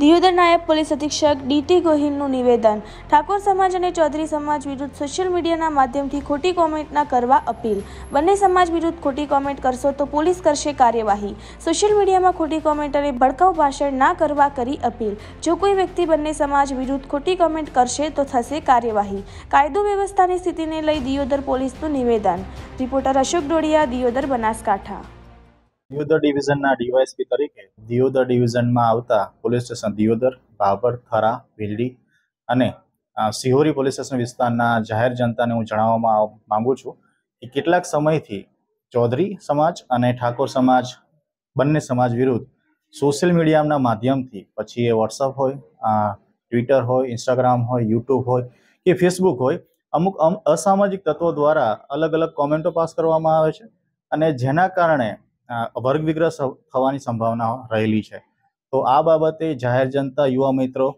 દિયોદર નાયબ પોલીસ અધિક્ષક ડીટી ગોહિલનું નિવેદન ઠાકોર સમાજ અને ચૌધરી સમાજ વિરુદ્ધ સોશિયલ મીડિયાના માધ્યમથી ખોટી કોમેન્ટ ના કરવા અપીલ બંને સમાજ વિરુદ્ધ ખોટી કોમેન્ટ કરશો તો પોલીસ કરશે કાર્યવાહી સોશિયલ મીડિયામાં ખોટી કોમેન્ટ અને ભડકાઉ ભાષણ ના કરવા કરી અપીલ જો કોઈ વ્યક્તિ બંને સમાજ વિરુદ્ધ ખોટી કોમેન્ટ કરશે તો થશે કાર્યવાહી કાયદો વ્યવસ્થાની સ્થિતિને લઈ દિયોદર પોલીસનું નિવેદન રિપોર્ટર અશોક ડોડિયા દિયોદર બનાસકાંઠા દિયોદર ડિવિઝનના ડીવાયએસપી તરીકે દિયોદર ડિવિઝનમાં આવતા પોલીસ સ્ટેશન દિયોદર ભાભર થરા ભીલડી અને સિહોરી પોલીસ સ્ટેશન વિસ્તારના જાહેર જનતાને હું જણાવવામાં માંગુ છું કે કેટલાક સમયથી ચૌધરી સમાજ અને ઠાકોર સમાજ બંને સમાજ વિરુદ્ધ સોશિયલ મીડિયાના માધ્યમથી પછી એ વોટ્સઅપ હોય ટ્વિટર હોય ઇન્સ્ટાગ્રામ હોય યુટ્યુબ હોય કે ફેસબુક હોય અમુક અસામાજિક તત્વો દ્વારા અલગ અલગ કોમેન્ટો પાસ કરવામાં આવે છે અને જેના કારણે વર્ગ વિગ્રહ થવાની સંભાવના રહેલી છે તો આ બાબતે જાહેર જનતા યુવા મિત્રો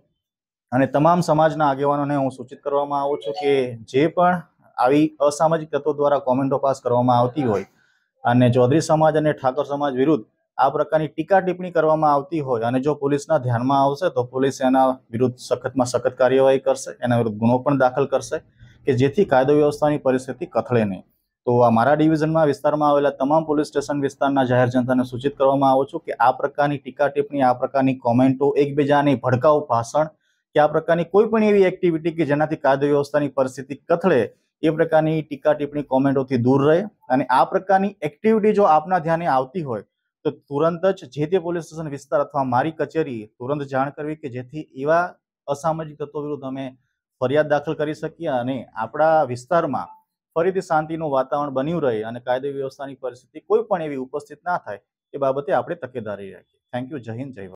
અને તમામ સમાજના આગેવાનોને હું સૂચિત કરવામાં આવું છું કે જે પણ આવી અસામાજિક તત્વો દ્વારા કોમેન્ટો પાસ કરવામાં આવતી હોય અને ચૌધરી સમાજ અને ઠાકોર સમાજ વિરુદ્ધ આ પ્રકારની ટીકા ટિપ્પણી કરવામાં આવતી હોય અને જો પોલીસના ધ્યાનમાં આવશે તો પોલીસ એના વિરુદ્ધ સખતમાં સખત કાર્યવાહી કરશે એના વિરુદ્ધ ગુનો પણ દાખલ કરશે કે જેથી કાયદો વ્યવસ્થાની પરિસ્થિતિ કથળે નહીં તો આ મારા ડિવિઝનમાં વિસ્તારમાં આવેલા તમામ પોલીસ સ્ટેશન વિસ્તારના જાહેર જનતાને સૂચિત કરવામાં આવું છું કે આ પ્રકારની ટીકા ટિપ્પણી આ પ્રકારની કોમેન્ટો એકબીજાની ભડકાઉ ભાષણ કે આ પ્રકારની કોઈ પણ એવી એક્ટિવિટી કે જેનાથી કાયદો વ્યવસ્થાની પરિસ્થિતિ કથળે એ પ્રકારની ટીકા ટિપ્પણી કોમેન્ટોથી દૂર રહે અને આ પ્રકારની એક્ટિવિટી જો આપના ધ્યાને આવતી હોય તો તુરંત જ જે તે પોલીસ સ્ટેશન વિસ્તાર અથવા મારી કચેરી તુરંત જાણ કરવી કે જેથી એવા અસામાજિક તત્વો વિરુદ્ધ અમે ફરિયાદ દાખલ કરી શકીએ અને આપણા વિસ્તારમાં ફરીથી શાંતિનું વાતાવરણ બન્યું રહે અને કાયદો વ્યવસ્થાની પરિસ્થિતિ કોઈ પણ એવી ઉપસ્થિત ના થાય એ બાબતે આપણે તકેદારી રાખીએ થેન્ક યુ જય હિન્દ જય